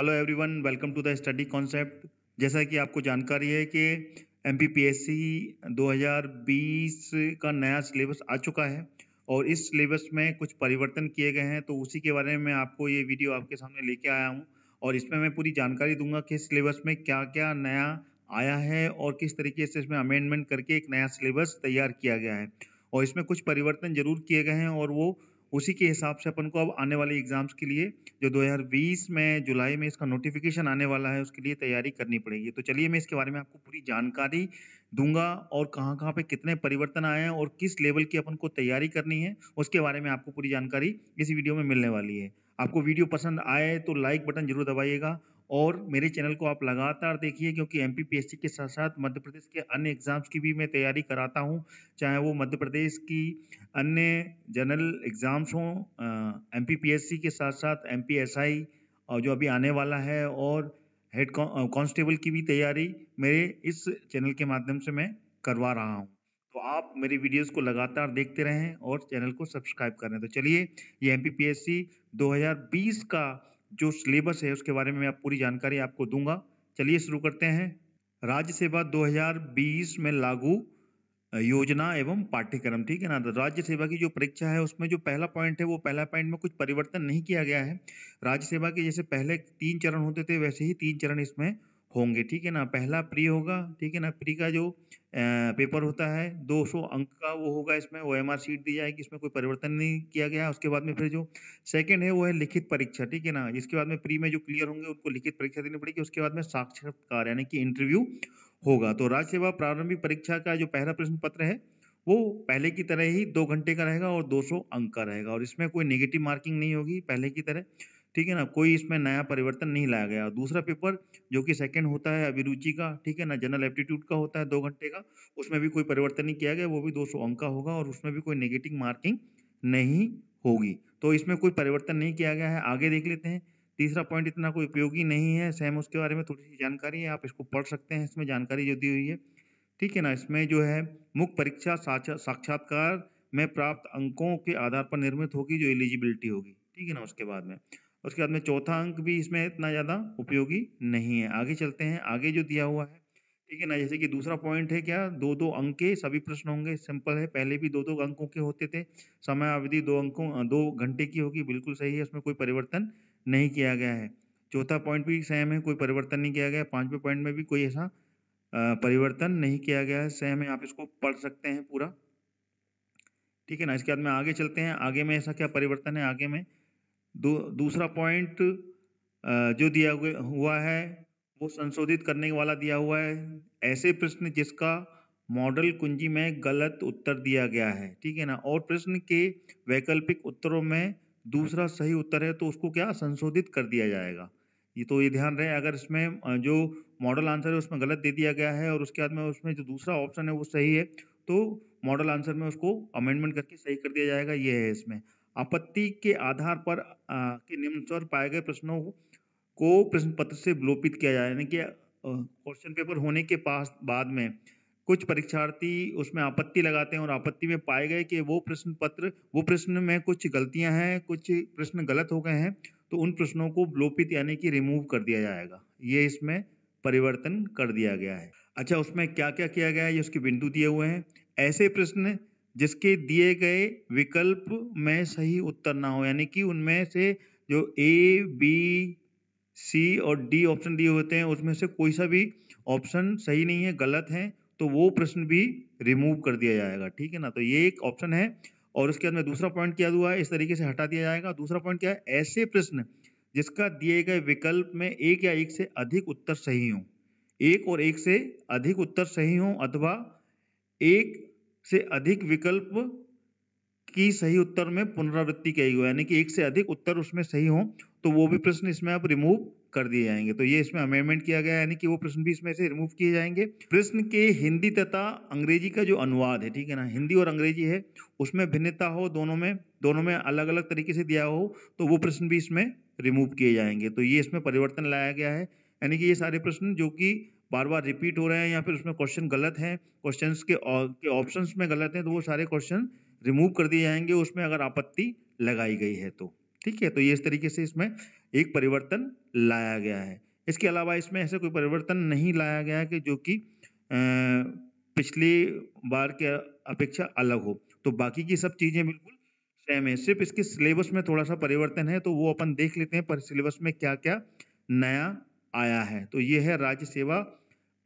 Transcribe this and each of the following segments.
hello everyone welcome to the study concept जैसा कि आपको जानकारी है कि एम 2020 का नया सिलेबस आ चुका है और इस सिलेबस में कुछ परिवर्तन किए गए हैं तो उसी के बारे में आपको ये वीडियो आपके सामने लेके आया हूँ और इसमें मैं पूरी जानकारी दूंगा कि सिलेबस में क्या क्या नया आया है और किस तरीके से इसमें अमेंडमेंट करके एक नया सिलेबस तैयार किया गया है और इसमें कुछ परिवर्तन जरूर किए गए हैं और वो उसी के हिसाब से अपन को अब आने वाले एग्जाम्स के लिए जो 2020 में जुलाई में इसका नोटिफिकेशन आने वाला है उसके लिए तैयारी करनी पड़ेगी तो चलिए मैं इसके बारे में आपको पूरी जानकारी दूंगा और कहाँ कहाँ पे कितने परिवर्तन आए हैं और किस लेवल की अपन को तैयारी करनी है उसके बारे में आपको पूरी जानकारी इस वीडियो में मिलने वाली है आपको वीडियो पसंद आए तो लाइक बटन जरूर दबाइएगा और मेरे चैनल को आप लगातार देखिए क्योंकि एम के साथ साथ मध्य प्रदेश के अन्य एग्ज़ाम्स की भी मैं तैयारी कराता हूँ चाहे वो मध्य प्रदेश की अन्य जनरल एग्ज़ाम्स हों एम के साथ साथ एम और जो अभी आने वाला है और हेड कांस्टेबल की भी तैयारी मेरे इस चैनल के माध्यम से मैं करवा रहा हूँ तो आप मेरी वीडियोस को लगातार देखते रहें और चैनल को सब्सक्राइब करें तो चलिए ये एम 2020 का जो सिलेबस है उसके बारे में मैं आप पूरी जानकारी आपको दूंगा चलिए शुरू करते हैं राज्य सेवा 2020 में लागू योजना एवं पाठ्यक्रम ठीक है ना तो राज्य सेवा की जो परीक्षा है उसमें जो पहला पॉइंट है वो पहला पॉइंट में कुछ परिवर्तन नहीं किया गया है राज्य सेवा के जैसे पहले तीन चरण होते थे वैसे ही तीन चरण इसमें होंगे ठीक है ना पहला प्री होगा ठीक है ना प्री का जो पेपर होता है 200 अंक का वो होगा इसमें ओ एम शीट दी जाएगी इसमें कोई परिवर्तन नहीं किया गया उसके बाद में फिर जो सेकंड है वो है लिखित परीक्षा ठीक है ना इसके बाद में प्री में जो क्लियर होंगे उनको लिखित परीक्षा देनी पड़ेगी उसके बाद में साक्षात्कार यानी कि इंटरव्यू होगा तो राज्य सेवा प्रारंभिक परीक्षा का जो पहला प्रश्न पत्र है वो पहले की तरह ही दो घंटे का रहेगा और दो अंक का रहेगा और इसमें कोई निगेटिव मार्किंग नहीं होगी पहले की तरह ठीक है ना कोई इसमें नया परिवर्तन नहीं लाया गया दूसरा पेपर जो कि सेकंड होता है अभिरुचि का ठीक है ना जनरल एप्टीट्यूड का होता है दो घंटे का उसमें भी कोई परिवर्तन नहीं किया गया वो भी दो सौ अंक का होगा और उसमें भी कोई नेगेटिव मार्किंग नहीं होगी तो इसमें कोई परिवर्तन नहीं किया गया है आगे देख लेते हैं तीसरा पॉइंट इतना कोई उपयोगी नहीं है सेम उसके बारे में थोड़ी सी जानकारी है आप इसको पढ़ सकते हैं इसमें जानकारी जो दी हुई है ठीक है ना इसमें जो है मुख्य परीक्षा साक्षात्कार में प्राप्त अंकों के आधार पर निर्मित होगी जो एलिजिबिलिटी होगी ठीक है ना उसके बाद में उसके बाद में चौथा अंक भी इसमें इतना ज़्यादा उपयोगी नहीं है आगे चलते हैं आगे जो दिया हुआ है ठीक है ना जैसे कि दूसरा पॉइंट है क्या दो दो अंक के सभी प्रश्न होंगे सिंपल है पहले भी दो दो अंकों के होते थे समय अवधि दो अंकों दो घंटे की होगी बिल्कुल सही है उसमें कोई परिवर्तन नहीं किया गया है चौथा पॉइंट भी सेम है कोई परिवर्तन नहीं किया गया पांचवें पॉइंट में भी कोई ऐसा परिवर्तन नहीं किया गया है सेम है आप इसको पढ़ सकते हैं पूरा ठीक है ना इसके बाद में आगे चलते हैं आगे में ऐसा क्या परिवर्तन है आगे में दूसरा पॉइंट जो दिया हुआ है वो संशोधित करने वाला दिया हुआ है ऐसे प्रश्न जिसका मॉडल कुंजी में गलत उत्तर दिया गया है ठीक है ना और प्रश्न के वैकल्पिक उत्तरों में दूसरा सही उत्तर है तो उसको क्या संशोधित कर दिया जाएगा ये तो ये ध्यान रहे अगर इसमें जो मॉडल आंसर है उसमें गलत दे दिया गया है और उसके बाद में उसमें जो दूसरा ऑप्शन है वो सही है तो मॉडल आंसर में उसको अमेंडमेंट करके सही कर दिया जाएगा ये है इसमें आपत्ति के आधार पर के पाए गए प्रश्नों को प्रश्न पत्र से विलोपित किया जाए यानी कि क्वेश्चन पेपर होने के पास बाद में कुछ परीक्षार्थी उसमें आपत्ति लगाते हैं और आपत्ति में पाए गए कि वो प्रश्न पत्र वो प्रश्न में कुछ गलतियां हैं कुछ प्रश्न गलत हो गए हैं तो उन प्रश्नों को विलोपित यानी कि रिमूव कर दिया जाएगा ये इसमें परिवर्तन कर दिया गया है अच्छा उसमें क्या क्या किया गया है ये उसके बिंदु दिए हुए हैं ऐसे प्रश्न जिसके दिए गए विकल्प में सही उत्तर ना हो यानी कि उनमें से जो ए बी सी और डी ऑप्शन दिए होते हैं उसमें से कोई सा भी ऑप्शन सही नहीं है गलत है तो वो प्रश्न भी रिमूव कर दिया जाएगा ठीक है ना तो ये एक ऑप्शन है और उसके बाद में दूसरा पॉइंट क्या हुआ है इस तरीके से हटा दिया जाएगा दूसरा पॉइंट क्या है ऐसे प्रश्न जिसका दिए गए विकल्प में एक या एक से अधिक उत्तर सही हो एक और एक से अधिक उत्तर सही हो अथवा एक से अधिक विकल्प की सही उत्तर में पुनरावृत्ति कही हो यानी कि एक से अधिक उत्तर उसमें सही हो तो वो भी प्रश्न इसमें आप रिमूव कर दिए जाएंगे तो ये इसमें अमेंडमेंट किया गया यानी कि वो प्रश्न भी इसमें से रिमूव किए जाएंगे प्रश्न के हिंदी तथा अंग्रेजी का जो अनुवाद है ठीक है ना हिंदी और अंग्रेजी है उसमें भिन्नता हो दोनों में दोनों में अलग अलग तरीके से दिया हो तो वो प्रश्न भी इसमें रिमूव किए जाएंगे तो ये इसमें परिवर्तन लाया गया है यानी कि ये सारे प्रश्न जो कि बार बार रिपीट हो रहे हैं या फिर उसमें क्वेश्चन गलत हैं क्वेश्चन के ऑप्शन में गलत हैं तो वो सारे क्वेश्चन रिमूव कर दिए जाएंगे उसमें अगर आपत्ति लगाई गई है तो ठीक है तो ये इस तरीके से इसमें एक परिवर्तन लाया गया है इसके अलावा इसमें ऐसे कोई परिवर्तन नहीं लाया गया है कि जो कि पिछली बार के अपेक्षा अलग हो तो बाकी की सब चीज़ें बिल्कुल सेम है सिर्फ इसके सिलेबस में थोड़ा सा परिवर्तन है तो वो अपन देख लेते हैं पर सिलेबस में क्या क्या नया आया है तो ये है राज्य सेवा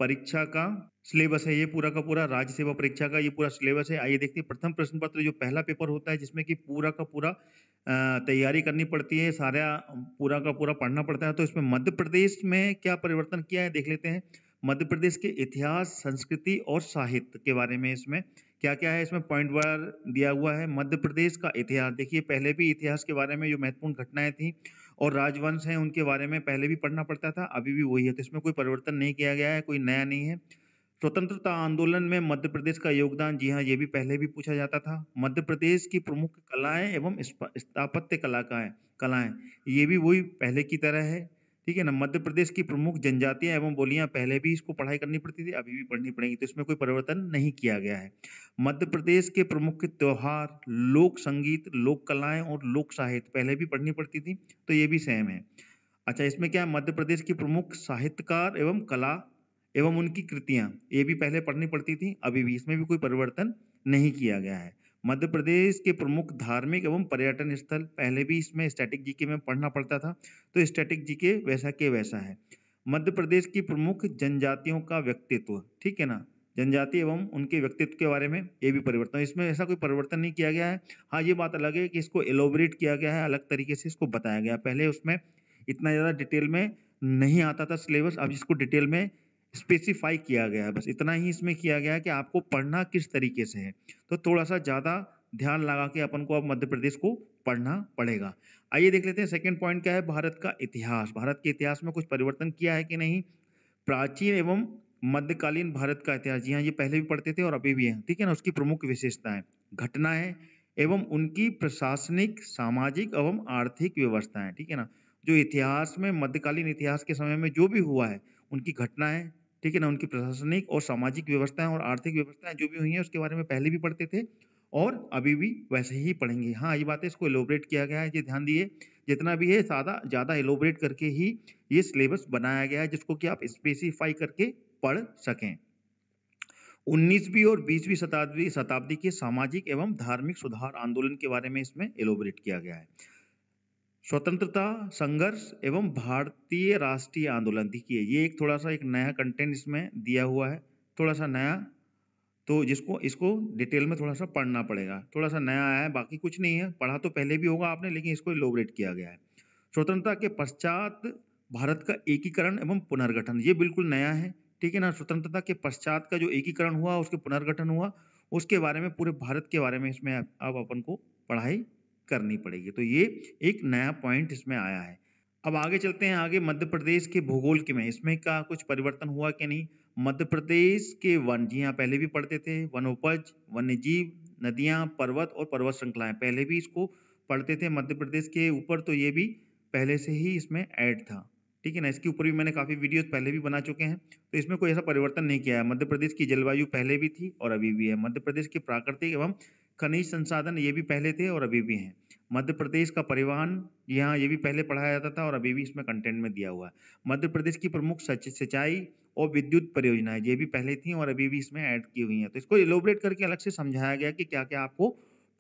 परीक्षा का सिलेबस है ये पूरा का पूरा राज्य सेवा परीक्षा का ये पूरा सिलेबस है आइए देखते हैं प्रथम प्रश्न पत्र जो पहला पेपर होता है जिसमें कि पूरा का पूरा तैयारी करनी पड़ती है सारा पूरा का पूरा पढ़ना पड़ता है तो इसमें मध्य प्रदेश में क्या परिवर्तन किया है देख लेते हैं मध्य प्रदेश के इतिहास संस्कृति और साहित्य के बारे में इसमें क्या क्या है इसमें पॉइंट बार दिया हुआ है मध्य प्रदेश का इतिहास देखिए पहले भी इतिहास के बारे में जो महत्वपूर्ण घटनाएं थी और राजवंश हैं उनके बारे में पहले भी पढ़ना पड़ता था अभी भी वही है तो इसमें कोई परिवर्तन नहीं किया गया है कोई नया नहीं है स्वतंत्रता आंदोलन में मध्य प्रदेश का योगदान जी हाँ ये भी पहले भी पूछा जाता था मध्य प्रदेश की प्रमुख कलाएं एवं स्थापत्य कला का है कलाएं ये भी वही पहले की तरह है ठीक है ना मध्य प्रदेश की प्रमुख जनजातियां एवं बोलियां पहले भी इसको पढ़ाई करनी पड़ती थी अभी भी पढ़नी पड़ेगी तो इसमें कोई परिवर्तन नहीं किया गया है मध्य प्रदेश के प्रमुख त्यौहार लोक संगीत लोक कलाएं और लोक साहित्य पहले भी पढ़नी पड़ती थी तो ये भी सेम है अच्छा इसमें क्या है मध्य प्रदेश की प्रमुख साहित्यकार एवं कला एवं उनकी कृतियां ये भी पहले पढ़नी पड़ती थी अभी भी इसमें भी कोई परिवर्तन नहीं किया गया है मध्य प्रदेश के प्रमुख धार्मिक एवं पर्यटन स्थल पहले भी इसमें स्टैटिक जीके में पढ़ना पड़ता था तो स्टैटिक जीके वैसा के वैसा है मध्य प्रदेश की प्रमुख जनजातियों का व्यक्तित्व ठीक है ना जनजाति एवं उनके व्यक्तित्व के बारे में ये भी परिवर्तन इसमें ऐसा कोई परिवर्तन नहीं किया गया है हाँ ये बात अलग है कि इसको एलोबरेट किया गया है अलग तरीके से इसको बताया गया पहले उसमें इतना ज़्यादा डिटेल में नहीं आता था सिलेबस अब इसको डिटेल में स्पेसिफाई किया गया है बस इतना ही इसमें किया गया है कि आपको पढ़ना किस तरीके से है तो थोड़ा सा ज़्यादा ध्यान लगा के अपन को अब मध्य प्रदेश को पढ़ना पड़ेगा आइए देख लेते हैं सेकेंड पॉइंट क्या है भारत का इतिहास भारत के इतिहास में कुछ परिवर्तन किया है कि नहीं प्राचीन एवं मध्यकालीन भारत का इतिहास जी हाँ ये पहले भी पढ़ते थे और अभी भी हैं ठीक है ना उसकी प्रमुख विशेषताएं घटनाएं एवं उनकी प्रशासनिक सामाजिक एवं आर्थिक व्यवस्थाएं ठीक है ना जो इतिहास में मध्यकालीन इतिहास के समय में जो भी हुआ है उनकी घटनाएं ठीक है ना उनकी प्रशासनिक और सामाजिक व्यवस्थाएं और आर्थिक व्यवस्थाएं जो भी हुई हैं उसके बारे में पहले भी पढ़ते थे और अभी भी वैसे ही पढ़ेंगे हाँ ये बातें इसको एलोबरेट किया गया है ये ध्यान दिए जितना भी है सादा ज़्यादा एलोबरेट करके ही ये सिलेबस बनाया गया है जिसको कि आप स्पेसिफाई करके पढ़ सकें उन्नीसवीं और बीसवीं शताब्दी शताब्दी के सामाजिक एवं धार्मिक सुधार आंदोलन के बारे में इसमें एलोबरेट किया गया है स्वतंत्रता संघर्ष एवं भारतीय राष्ट्रीय आंदोलन देखिए ये एक थोड़ा सा एक नया कंटेंट इसमें दिया हुआ है थोड़ा सा नया तो जिसको इसको डिटेल में थोड़ा सा पढ़ना पड़ेगा थोड़ा सा नया आया है बाकी कुछ नहीं है पढ़ा तो पहले भी होगा आपने लेकिन इसको इलोबरेट किया गया है स्वतंत्रता के पश्चात भारत का एकीकरण एवं पुनर्गठन ये बिल्कुल नया है ठीक है ना स्वतंत्रता के पश्चात का जो एकीकरण हुआ उसके पुनर्गठन हुआ उसके बारे में पूरे भारत के बारे में इसमें आप अपन को पढ़ाई करनी पड़ेगी तो ये एक नया पॉइंट इसमें आया है अब आगे चलते हैं आगे मध्य प्रदेश के भूगोल के में इसमें का कुछ परिवर्तन हुआ कि नहीं मध्य प्रदेश के वन जी हाँ पहले भी पढ़ते थे वनोपज वन्य जीव नदियाँ पर्वत और पर्वत श्रृंखलाएं पहले भी इसको पढ़ते थे मध्य प्रदेश के ऊपर तो ये भी पहले से ही इसमें ऐड था ठीक है ना इसके ऊपर भी मैंने काफ़ी वीडियोस पहले भी बना चुके हैं तो इसमें कोई ऐसा परिवर्तन नहीं किया है मध्य प्रदेश की जलवायु पहले भी थी और अभी भी है मध्य प्रदेश के प्राकृतिक एवं खनिज संसाधन ये भी पहले थे और अभी भी हैं मध्य प्रदेश का परिवहन यहाँ ये भी पहले पढ़ाया जाता था और अभी भी इसमें कंटेंट में दिया हुआ है मध्य प्रदेश की प्रमुख सिंचाई और विद्युत परियोजनाएं ये भी पहले थी और अभी भी इसमें ऐड की हुई हैं तो इसको इलोबरेट करके अलग से समझाया गया कि क्या क्या आपको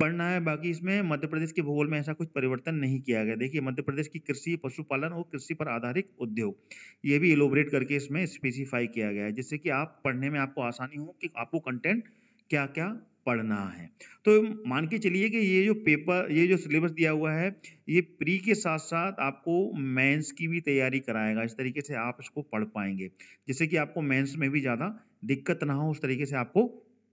पढ़ना है बाकी इसमें मध्य प्रदेश के भूगोल में ऐसा कुछ परिवर्तन नहीं किया गया देखिए मध्य प्रदेश की कृषि पशुपालन और कृषि पर आधारित उद्योग ये भी इलोबरेट करके इसमें स्पेसिफाई किया गया है जिससे कि आप पढ़ने में आपको आसानी हो कि आपको कंटेंट क्या क्या पढ़ना है तो मान के चलिए कि ये जो पेपर ये जो सिलेबस दिया हुआ है ये प्री के साथ साथ आपको मेंस की भी तैयारी कराएगा इस तरीके से आप इसको पढ़ पाएंगे जिससे कि आपको मेंस में भी ज़्यादा दिक्कत ना हो उस तरीके से आपको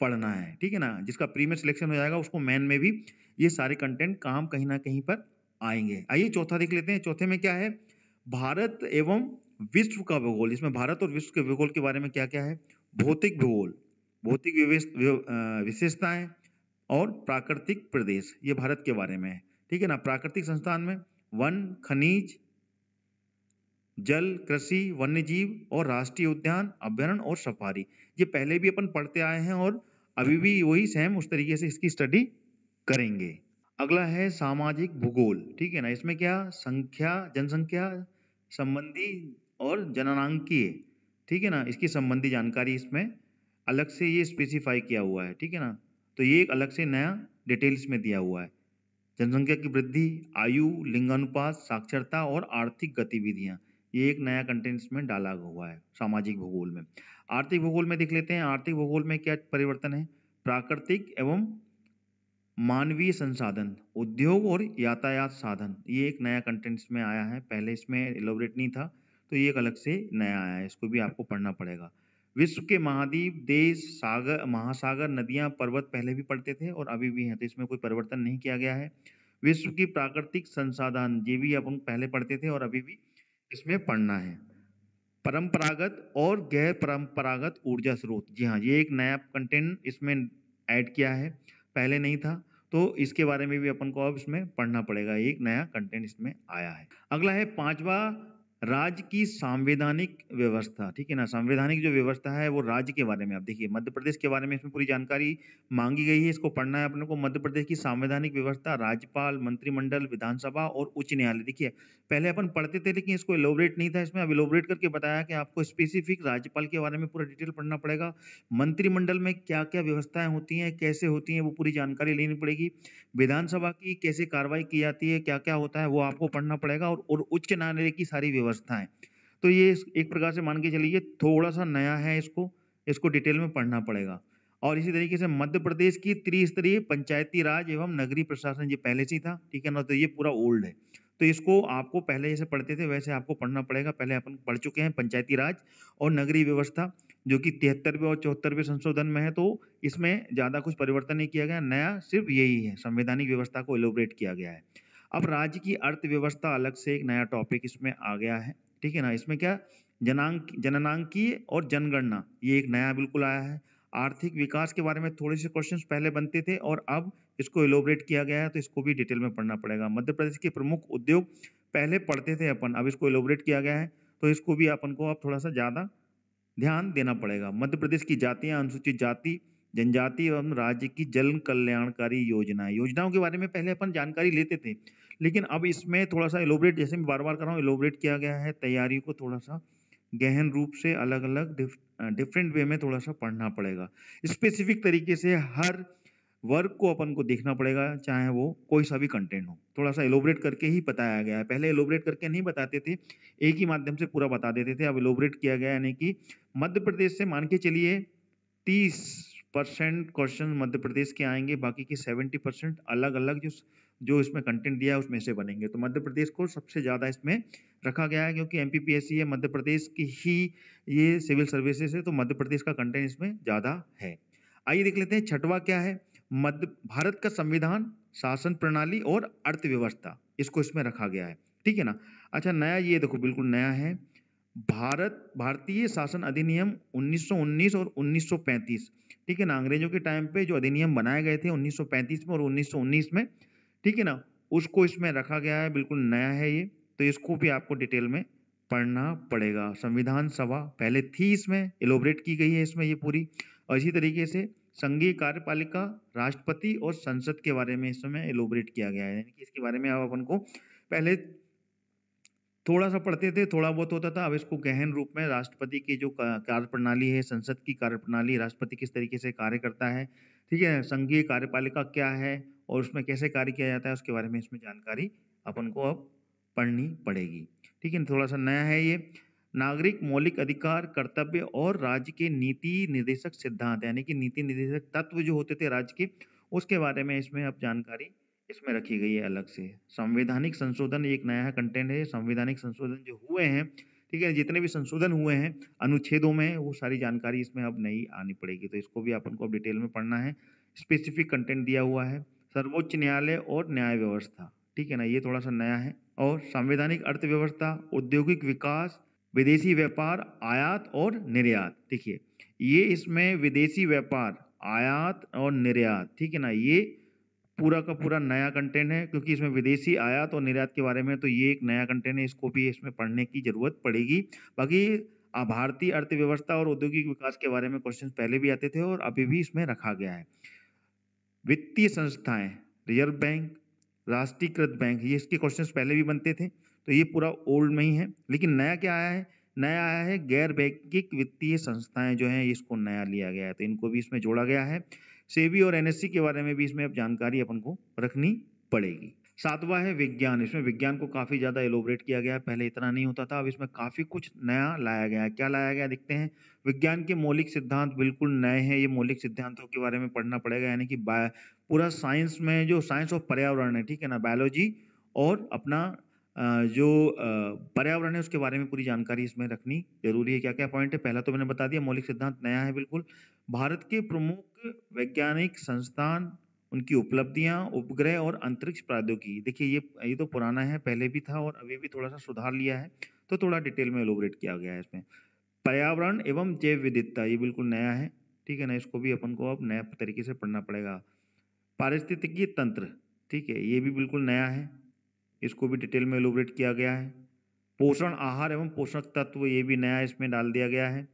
पढ़ना है ठीक है ना जिसका प्री में सिलेक्शन हो जाएगा उसको मैन में भी ये सारे कंटेंट काम कहीं ना कहीं पर आएंगे आइए चौथा देख लेते हैं चौथे में क्या है भारत एवं विश्व का भूगोल इसमें भारत और विश्व के भूगोल के बारे में क्या क्या है भौतिक भूगोल भौतिक विशेषताएं और प्राकृतिक प्रदेश ये भारत के बारे में है ठीक है ना प्राकृतिक संस्थान में वन खनिज जल कृषि वन्यजीव और राष्ट्रीय उद्यान अभ्यारण और सफारी ये पहले भी अपन पढ़ते आए हैं और अभी भी वही सेम उस तरीके से इसकी स्टडी करेंगे अगला है सामाजिक भूगोल ठीक है ना इसमें क्या संख्या जनसंख्या संबंधी और जननांकीय ठीक है ना इसकी संबंधी जानकारी इसमें अलग से ये स्पेसिफाई किया हुआ है ठीक है ना तो ये एक अलग से नया डिटेल्स में दिया हुआ है जनसंख्या की वृद्धि आयु लिंगानुपात साक्षरता और आर्थिक गतिविधियाँ ये एक नया कंटेंट्स में डाला हुआ है सामाजिक भूगोल में आर्थिक भूगोल में देख लेते हैं आर्थिक भूगोल में क्या परिवर्तन है प्राकृतिक एवं मानवीय संसाधन उद्योग और यातायात साधन ये एक नया कंटेंट्स में आया है पहले इसमें एलोबरेट नहीं था तो ये एक अलग से नया आया है इसको भी आपको पढ़ना पड़ेगा विश्व के महाद्वीप देश सागर महासागर नदियां पर्वत पहले भी पड़ते थे और अभी भी हैं तो इसमें कोई परिवर्तन नहीं किया गया है विश्व की प्राकृतिक संसाधन ये भी अपन पहले पढ़ते थे और अभी भी इसमें पढ़ना है परंपरागत और गैर परंपरागत ऊर्जा स्रोत जी हाँ ये एक नया कंटेंट इसमें ऐड किया है पहले नहीं था तो इसके बारे में भी अपन को अब इसमें पढ़ना पड़ेगा एक नया कंटेंट इसमें आया है अगला है पांचवा राज्य की संवैधानिक व्यवस्था ठीक है ना संवैधानिक जो व्यवस्था है वो राज्य के बारे में आप देखिए मध्य प्रदेश के बारे में इसमें पूरी जानकारी मांगी गई है इसको पढ़ना है अपने को मध्य प्रदेश की संवैधानिक व्यवस्था राज्यपाल मंत्रिमंडल विधानसभा और उच्च न्यायालय देखिए पहले अपन पढ़ते थे लेकिन इसको एलोबरेट नहीं था इसमें अब एलोबरेट करके बताया कि आपको स्पेसिफिक राज्यपाल के बारे में पूरा डिटेल पढ़ना पड़ेगा मंत्रिमंडल में क्या क्या व्यवस्थाएं होती हैं कैसे होती हैं वो पूरी जानकारी लेनी पड़ेगी विधानसभा की कैसे कार्रवाई की जाती है क्या क्या होता है वो आपको पढ़ना पड़ेगा और उच्च न्यायालय की सारी व्यवस्था व्यवस्थाएं तो ये एक प्रकार से मान के चलिए थोड़ा सा नया है इसको इसको डिटेल में पढ़ना पड़ेगा और इसी तरीके से मध्य प्रदेश की त्रिस्तरीय पंचायती राज एवं नगरी प्रशासन ये पहले से ही था ठीक है ना तो ये पूरा ओल्ड है तो इसको आपको पहले जैसे पढ़ते थे वैसे आपको पढ़ना पड़ेगा पहले अपन पढ़ चुके हैं पंचायती राज और नगरीय व्यवस्था जो कि तिहत्तरवें और चौहत्तरवें संशोधन में है तो इसमें ज़्यादा कुछ परिवर्तन नहीं किया गया नया सिर्फ यही है संवैधानिक व्यवस्था को एलोबरेट किया गया है अब राज्य की अर्थव्यवस्था अलग से एक नया टॉपिक इसमें आ गया है ठीक है ना इसमें क्या जनांक जननांकीय और जनगणना ये एक नया बिल्कुल आया है आर्थिक विकास के बारे में थोड़े से क्वेश्चंस पहले बनते थे और अब इसको इलोबरेट किया गया है तो इसको भी डिटेल में पढ़ना पड़ेगा मध्य प्रदेश के प्रमुख उद्योग पहले पढ़ते थे अपन अब इसको इलोबरेट किया गया है तो इसको भी अपन को अब थोड़ा सा ज़्यादा ध्यान देना पड़ेगा मध्य प्रदेश की जातियाँ अनुसूचित जाति जनजाति एवं राज्य की जन कल्याणकारी योजना योजनाओं के बारे में पहले अपन जानकारी लेते थे लेकिन अब इसमें थोड़ा सा एलोबरेट जैसे मैं बार बार कर रहा हूँ एलोबरेट किया गया है तैयारी को थोड़ा सा गहन रूप से अलग अलग डिफरेंट वे में थोड़ा सा पढ़ना पड़ेगा स्पेसिफिक तरीके से हर वर्क को अपन को देखना पड़ेगा चाहे वो कोई सा भी कंटेंट हो थोड़ा सा एलोबरेट करके ही बताया गया है पहले एलोबरेट करके नहीं बताते थे एक ही माध्यम से पूरा बता देते थे अब एलोबरेट किया गया यानी कि मध्य प्रदेश से मान के चलिए तीस परसेंट क्वेश्चन मध्य प्रदेश के आएंगे बाकी के सेवेंटी परसेंट अलग अलग जो जो इसमें कंटेंट दिया है उसमें से बनेंगे तो मध्य प्रदेश को सबसे ज़्यादा इसमें रखा गया है क्योंकि एम पी है मध्य प्रदेश की ही ये सिविल सर्विसेज है तो मध्य प्रदेश का कंटेंट इसमें ज़्यादा है आइए देख लेते हैं छठवा क्या है मध्य भारत का संविधान शासन प्रणाली और अर्थव्यवस्था इसको इसमें रखा गया है ठीक है ना अच्छा नया ये देखो बिल्कुल नया है भारत भारतीय शासन अधिनियम 1919 और 1935 ठीक है ना अंग्रेजों के टाइम पे जो अधिनियम बनाए गए थे 1935 में और 1919 में ठीक है ना उसको इसमें रखा गया है बिल्कुल नया है ये तो इसको भी आपको डिटेल में पढ़ना पड़ेगा संविधान सभा पहले थी इसमें एलोबरेट की गई है इसमें ये पूरी और इसी तरीके से संघीय कार्यपालिका राष्ट्रपति और संसद के बारे में इसमें एलोबरेट किया गया है यानी कि इसके बारे में आप अपन को पहले थोड़ा सा पढ़ते थे थोड़ा बहुत होता था अब इसको गहन रूप में राष्ट्रपति की जो कार्य प्रणाली है संसद की कार्य प्रणाली राष्ट्रपति किस तरीके से कार्य करता है ठीक है संघीय कार्यपालिका क्या है और उसमें कैसे कार्य किया जाता है उसके बारे में इसमें जानकारी अपन को अब पढ़नी पड़ेगी ठीक है थोड़ा सा नया है ये नागरिक मौलिक अधिकार कर्तव्य और राज्य के नीति निर्देशक सिद्धांत यानी कि नीति निर्देशक तत्व जो होते थे राज्य के उसके बारे में इसमें अब जानकारी इसमें रखी गई है अलग से संवैधानिक संशोधन एक नया कंटेंट है संवैधानिक संशोधन जो हुए हैं ठीक है जितने भी संशोधन हुए हैं अनुच्छेदों में वो सारी जानकारी इसमें अब नहीं आनी पड़ेगी तो इसको भी अपन को अब डिटेल में पढ़ना है स्पेसिफिक कंटेंट दिया हुआ है सर्वोच्च न्यायालय और न्याय व्यवस्था ठीक है ना ये थोड़ा सा नया है और संवैधानिक अर्थव्यवस्था औद्योगिक विकास विदेशी व्यापार आयात और निर्यात देखिए ये इसमें विदेशी व्यापार आयात और निर्यात ठीक है ना ये पूरा का पूरा नया कंटेंट है क्योंकि इसमें विदेशी आयात और निर्यात के बारे में तो ये एक नया कंटेंट है इसको भी इसमें पढ़ने की जरूरत पड़ेगी बाकी भारतीय अर्थव्यवस्था और औद्योगिक विकास के बारे में क्वेश्चन पहले भी आते थे और अभी भी इसमें रखा गया है वित्तीय संस्थाएं रिजर्व बैंक राष्ट्रीयकृत बैंक ये इसके क्वेश्चन पहले भी बनते थे तो ये पूरा ओल्ड में ही है लेकिन नया क्या आया है नया आया है गैर बैंकिंग वित्तीय संस्थाएं जो हैं इसको नया लिया गया है तो इनको भी इसमें जोड़ा गया है सेबी और एनएससी के बारे में भी इसमें अब जानकारी अपन को रखनी पड़ेगी सातवां है विज्ञान इसमें विज्ञान को काफ़ी ज़्यादा एलोबरेट किया गया है पहले इतना नहीं होता था अब इसमें काफ़ी कुछ नया लाया गया है क्या लाया गया देखते हैं विज्ञान के मौलिक सिद्धांत बिल्कुल नए हैं ये मौलिक सिद्धांतों के बारे में पढ़ना पड़ेगा यानी कि पूरा साइंस में जो साइंस ऑफ पर्यावरण है ठीक है ना बायोलॉजी और अपना जो पर्यावरण है उसके बारे में पूरी जानकारी इसमें रखनी जरूरी है क्या क्या पॉइंट है पहला तो मैंने बता दिया मौलिक सिद्धांत नया है बिल्कुल भारत के प्रमुख वैज्ञानिक संस्थान उनकी उपलब्धियां उपग्रह और अंतरिक्ष प्रौद्योगिकी देखिए ये ये तो पुराना है पहले भी था और अभी भी थोड़ा सा सुधार लिया है तो थोड़ा डिटेल में एलोबरेट किया गया है इसमें पर्यावरण एवं जैव विविधता ये बिल्कुल नया है ठीक है ना इसको भी अपन को अब नया तरीके से पढ़ना पड़ेगा पारिस्थितिकी तंत्र ठीक है ये भी बिल्कुल नया है इसको भी डिटेल में एलोबरेट किया गया है पोषण आहार एवं पोषक तत्व ये भी नया इसमें डाल दिया गया है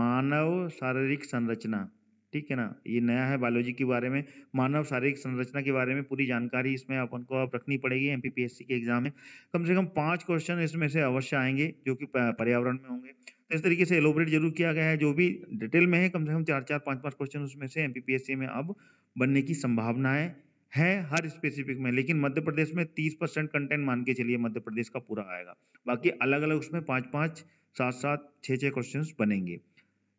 मानव शारीरिक संरचना ठीक है ना ये नया है बायोलॉजी के बारे में मानव शारीरिक संरचना के बारे में पूरी जानकारी इसमें अपन को अब रखनी पड़ेगी एम के एग्जाम में कम से कम पांच क्वेश्चन इसमें से अवश्य आएंगे जो कि पर्यावरण में होंगे तो इस तरीके से एलोबरेट जरूर किया गया है जो भी डिटेल में है कम से कम चार चार पाँच पाँच क्वेश्चन उसमें से एम में अब बनने की संभावना है है हर स्पेसिफिक में लेकिन मध्य प्रदेश में 30 परसेंट कंटेंट मान के चलिए मध्य प्रदेश का पूरा आएगा बाकी अलग अलग उसमें पाँच पाँच सात सात छः छः क्वेश्चन बनेंगे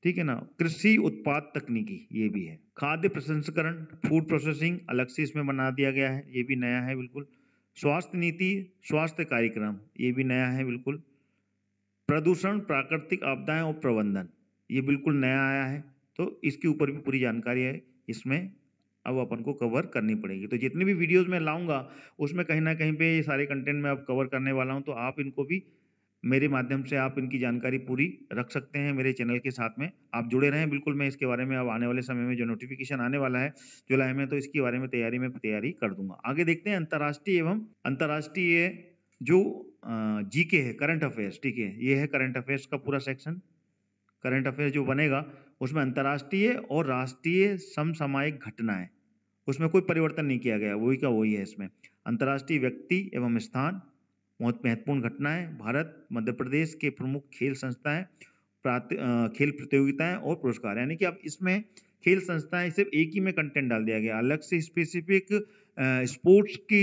ठीक है ना कृषि उत्पाद तकनीकी ये भी है खाद्य प्रसंस्करण फूड प्रोसेसिंग अलग से इसमें बना दिया गया है ये भी नया है बिल्कुल स्वास्थ्य नीति स्वास्थ्य कार्यक्रम ये भी नया है बिल्कुल प्रदूषण प्राकृतिक आपदाएं और प्रबंधन ये बिल्कुल नया आया है तो इसके ऊपर भी पूरी जानकारी है इसमें अब अपन को कवर करनी पड़ेगी तो जितनी भी वीडियोज़ मैं लाऊंगा उसमें कहीं ना कहीं पे ये सारे कंटेंट मैं अब कवर करने वाला हूँ तो आप इनको भी मेरे माध्यम से आप इनकी जानकारी पूरी रख सकते हैं मेरे चैनल के साथ में आप जुड़े रहें बिल्कुल मैं इसके बारे में अब आने वाले समय में जो नोटिफिकेशन आने वाला है जुलाई में तो इसके बारे में तैयारी में तैयारी कर दूंगा आगे देखते हैं अंतर्राष्ट्रीय एवं अंतर्राष्ट्रीय जो जी के है करंट अफेयर्स ठीक है ये है करंट अफेयर्स का पूरा सेक्शन करंट अफेयर्स जो बनेगा उसमें अंतर्राष्ट्रीय और राष्ट्रीय समसामायिक घटनाएं उसमें कोई परिवर्तन नहीं किया गया वही का वही है इसमें अंतर्राष्ट्रीय व्यक्ति एवं स्थान बहुत महत्वपूर्ण घटना है भारत मध्य प्रदेश के प्रमुख खेल संस्थाएं खेल प्रतियोगिताएं और पुरस्कार यानी कि अब इसमें खेल संस्थाएं सिर्फ एक ही में कंटेंट डाल दिया गया अलग से स्पेसिफिक स्पोर्ट्स की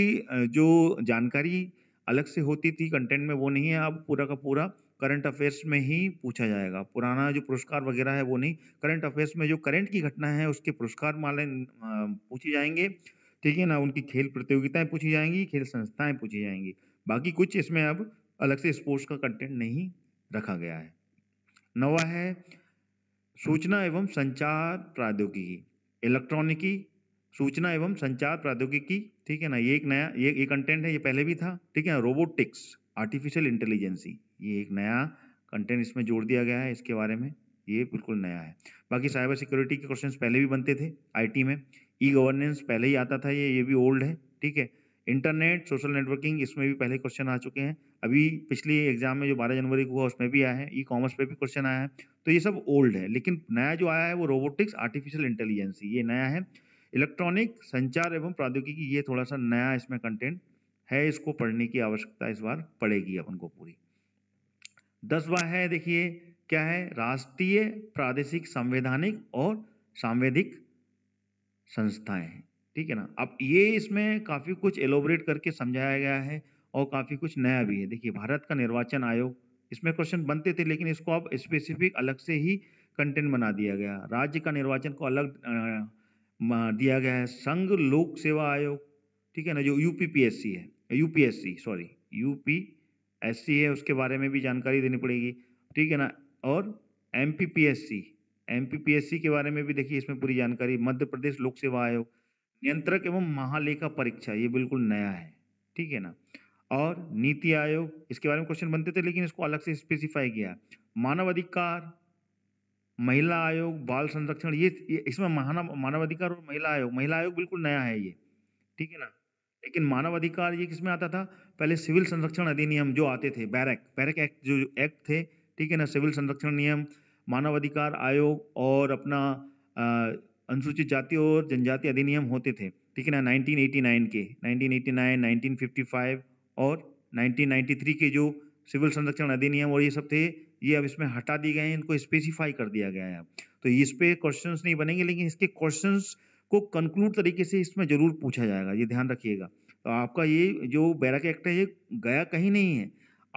जो जानकारी अलग से होती थी कंटेंट में वो नहीं है अब पूरा का पूरा करंट अफेयर्स में ही पूछा जाएगा पुराना जो पुरस्कार वगैरह है वो नहीं करंट अफेयर्स में जो करंट की घटना है उसके पुरस्कार माले पूछे जाएंगे ठीक है ना उनकी खेल प्रतियोगिताएं पूछी जाएंगी खेल संस्थाएं पूछी जाएंगी बाकी कुछ इसमें अब अलग से स्पोर्ट्स का कंटेंट नहीं रखा गया है नवा है सूचना एवं संचार प्रौद्योगिकी इलेक्ट्रॉनिकी सूचना एवं संचार प्रौद्योगिकी ठीक है ना ये एक नया ये कंटेंट है ये पहले भी था ठीक है रोबोटिक्स आर्टिफिशियल इंटेलिजेंसी ये एक नया कंटेंट इसमें जोड़ दिया गया है इसके बारे में ये बिल्कुल नया है बाकी साइबर सिक्योरिटी के क्वेश्चंस पहले भी बनते थे आईटी में ई गवर्नेंस पहले ही आता था ये ये भी ओल्ड है ठीक है इंटरनेट सोशल नेटवर्किंग इसमें भी पहले क्वेश्चन आ चुके हैं अभी पिछली एग्जाम में जो 12 जनवरी को हुआ उसमें भी आया है ई कॉमर्स पे भी क्वेश्चन आया है तो ये सब ओल्ड है लेकिन नया जो आया है वो रोबोटिक्स आर्टिफिशियल इंटेलिजेंस ये नया है इलेक्ट्रॉनिक संचार एवं प्रौद्योगिकी ये थोड़ा सा नया इसमें कंटेंट है इसको पढ़ने की आवश्यकता इस बार पड़ेगी अपन को पूरी दसवा है देखिए क्या है राष्ट्रीय प्रादेशिक संवैधानिक और सांवेदिक संस्थाएं हैं ठीक है ना अब ये इसमें काफ़ी कुछ एलोबरेट करके समझाया गया है और काफ़ी कुछ नया भी है देखिए भारत का निर्वाचन आयोग इसमें क्वेश्चन बनते थे लेकिन इसको अब स्पेसिफिक अलग से ही कंटेंट बना दिया गया राज्य का निर्वाचन को अलग दिया गया है संघ लोक सेवा आयोग ठीक है ना जो यूपीपीएससी है यूपीएससी सॉरी यूपी एस है उसके बारे में भी जानकारी देनी पड़ेगी ठीक है ना और एम एमपीपीएससी के बारे में भी देखिए इसमें पूरी जानकारी मध्य प्रदेश लोक सेवा आयोग नियंत्रक एवं महालेखा परीक्षा ये बिल्कुल नया है ठीक है ना और नीति आयोग इसके बारे में क्वेश्चन बनते थे लेकिन इसको अलग से स्पेसिफाई किया मानव अधिकार महिला आयोग बाल संरक्षण ये, ये इसमें मानव अधिकार और महिला आयोग महिला आयोग बिल्कुल नया है ये ठीक है ना लेकिन मानवाधिकार ये किसमें आता था पहले सिविल संरक्षण अधिनियम जो आते थे बैरक बैरक एक्ट जो एक्ट थे ठीक है ना सिविल संरक्षण नियम मानवाधिकार आयोग और अपना अनुसूचित जाति और जनजाति अधिनियम होते थे ठीक है ना 1989 के 1989, 1955 और 1993 के जो सिविल संरक्षण अधिनियम और ये सब थे ये अब इसमें हटा दिए गए हैं इनको स्पेसिफाई कर दिया गया है तो इस पर क्वेश्चन नहीं बनेंगे लेकिन इसके क्वेश्चन को कंक्लूड तरीके से इसमें जरूर पूछा जाएगा ये ध्यान रखिएगा तो आपका ये जो बैरक एक्ट है ये गया कहीं नहीं है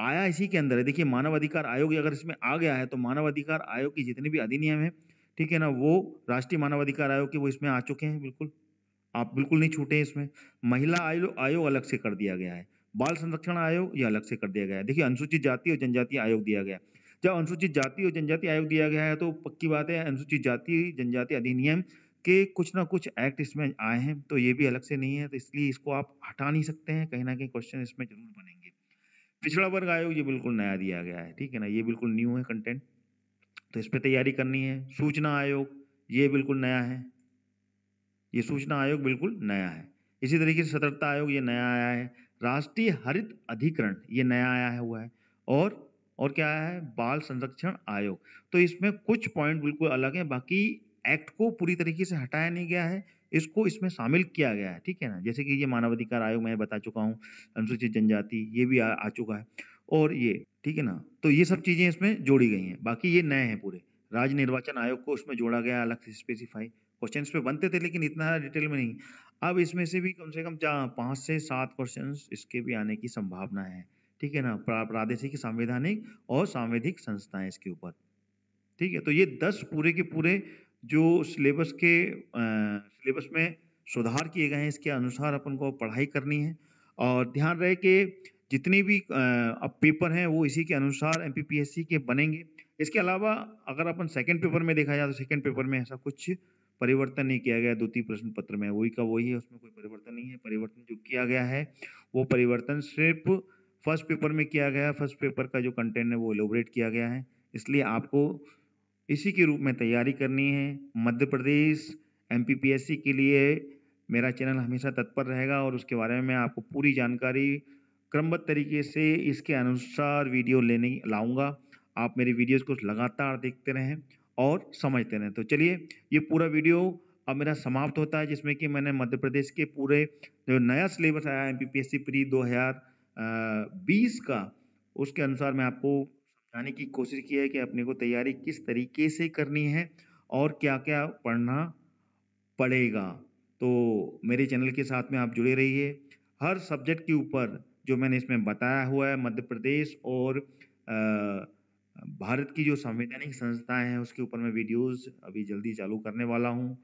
आया इसी के अंदर है देखिए मानव अधिकार आयोग अगर इसमें आ गया है तो मानव अधिकार आयोग के जितने भी अधिनियम है ठीक है ना वो राष्ट्रीय मानव अधिकार आयोग के वो इसमें आ चुके हैं बिल्कुल आप बिल्कुल नहीं छूटे इसमें महिला आयोग आयोग अलग से कर दिया गया है बाल संरक्षण आयोग यह अलग से कर दिया गया है देखिए अनुसूचित जाति और जनजाति आयोग दिया गया जब अनुसूचित जाति और जनजाति आयोग दिया गया है तो पक्की बात है अनुसूचित जाति जनजाति अधिनियम के कुछ ना कुछ एक्ट इसमें आए हैं तो ये भी अलग से नहीं है तो इसलिए इसको आप हटा नहीं सकते हैं कहीं ना कहीं क्वेश्चन इसमें जरूर बनेंगे पिछड़ा वर्ग आयोग ये बिल्कुल नया दिया गया है ठीक है ना ये बिल्कुल न्यू है कंटेंट तो इस पर तैयारी करनी है सूचना आयोग ये बिल्कुल नया है ये सूचना आयोग बिल्कुल नया है इसी तरीके से सतर्कता आयोग ये नया आया है राष्ट्रीय हरित अधिकरण ये नया आया है हुआ है और और क्या है बाल संरक्षण आयोग तो इसमें कुछ पॉइंट बिल्कुल अलग है बाकी एक्ट को पूरी तरीके से हटाया नहीं गया है इसको इसमें शामिल किया गया है ठीक है ना जैसे कि ये मानवाधिकार आयोग मैं बता चुका हूँ अनुसूचित जनजाति ये भी आ, आ चुका है और ये ठीक है ना तो ये सब चीज़ें इसमें जोड़ी गई हैं बाकी ये नए हैं पूरे राज्य निर्वाचन आयोग को उसमें जोड़ा गया अलग से स्पेसिफाई क्वेश्चन पे बनते थे लेकिन इतना डिटेल में नहीं अब इसमें से भी कम से कम पाँच से सात क्वेश्चन इसके भी आने की संभावना है ठीक है ना प्रादेशिक संवैधानिक और सांवैधिक संस्थाएं इसके ऊपर ठीक है तो ये दस पूरे के पूरे जो सिलेबस के सिलेबस में सुधार किए गए हैं इसके अनुसार अपन को पढ़ाई करनी है और ध्यान रहे कि जितने भी अब पेपर हैं वो इसी के अनुसार एम के बनेंगे इसके अलावा अगर अपन सेकेंड पेपर में देखा जाए तो सेकेंड पेपर में ऐसा कुछ परिवर्तन नहीं किया गया द्वितीय प्रश्न पत्र में वही का वही है उसमें कोई परिवर्तन नहीं है परिवर्तन जो किया गया है वो परिवर्तन सिर्फ फर्स्ट पेपर में किया गया है फर्स्ट पेपर का जो कंटेंट है वो एलोबरेट किया गया है इसलिए आपको इसी के रूप में तैयारी करनी है मध्य प्रदेश एम के लिए मेरा चैनल हमेशा तत्पर रहेगा और उसके बारे में मैं आपको पूरी जानकारी क्रमबद्ध तरीके से इसके अनुसार वीडियो लेने लाऊंगा आप मेरे वीडियोस को लगातार देखते रहें और समझते रहें तो चलिए ये पूरा वीडियो अब मेरा समाप्त होता है जिसमें कि मैंने मध्य प्रदेश के पूरे जो नया सिलेबस आया एम पी प्री दो का उसके अनुसार मैं आपको बताने की कोशिश की है कि अपने को तैयारी किस तरीके से करनी है और क्या क्या पढ़ना पड़ेगा तो मेरे चैनल के साथ में आप जुड़े रहिए हर सब्जेक्ट के ऊपर जो मैंने इसमें बताया हुआ है मध्य प्रदेश और भारत की जो संवैधानिक संस्थाएं हैं उसके ऊपर मैं वीडियोस अभी जल्दी चालू करने वाला हूं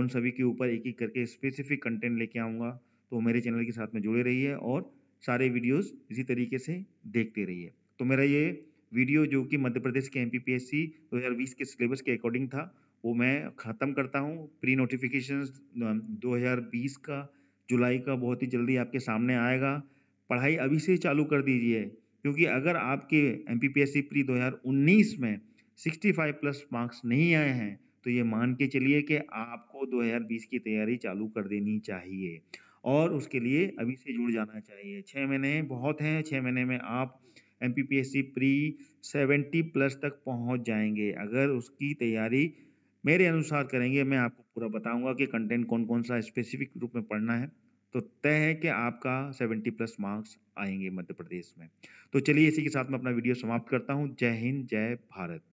उन सभी के ऊपर एक एक करके स्पेसिफिक कंटेंट लेके आऊँगा तो मेरे चैनल के साथ में जुड़े रहिए और सारे वीडियोज़ इसी तरीके से देखते रहिए तो मेरा ये वीडियो जो कि मध्य प्रदेश के एम पी पी के सिलेबस के अकॉर्डिंग था वो मैं ख़त्म करता हूँ प्री नोटिफिकेशन 2020 का जुलाई का बहुत ही जल्दी आपके सामने आएगा पढ़ाई अभी से चालू कर दीजिए क्योंकि अगर आपके एम पी प्री 2019 में 65 प्लस मार्क्स नहीं आए हैं तो ये मान के चलिए कि आपको 2020 की तैयारी चालू कर देनी चाहिए और उसके लिए अभी से जुड़ जाना चाहिए छः महीने बहुत हैं छः महीने में आप एम प्री सेवेंटी प्लस तक पहुंच जाएंगे अगर उसकी तैयारी मेरे अनुसार करेंगे मैं आपको पूरा बताऊंगा कि कंटेंट कौन कौन सा स्पेसिफिक रूप में पढ़ना है तो तय है कि आपका 70 प्लस मार्क्स आएंगे मध्य प्रदेश में तो चलिए इसी के साथ मैं अपना वीडियो समाप्त करता हूँ जय हिंद जय भारत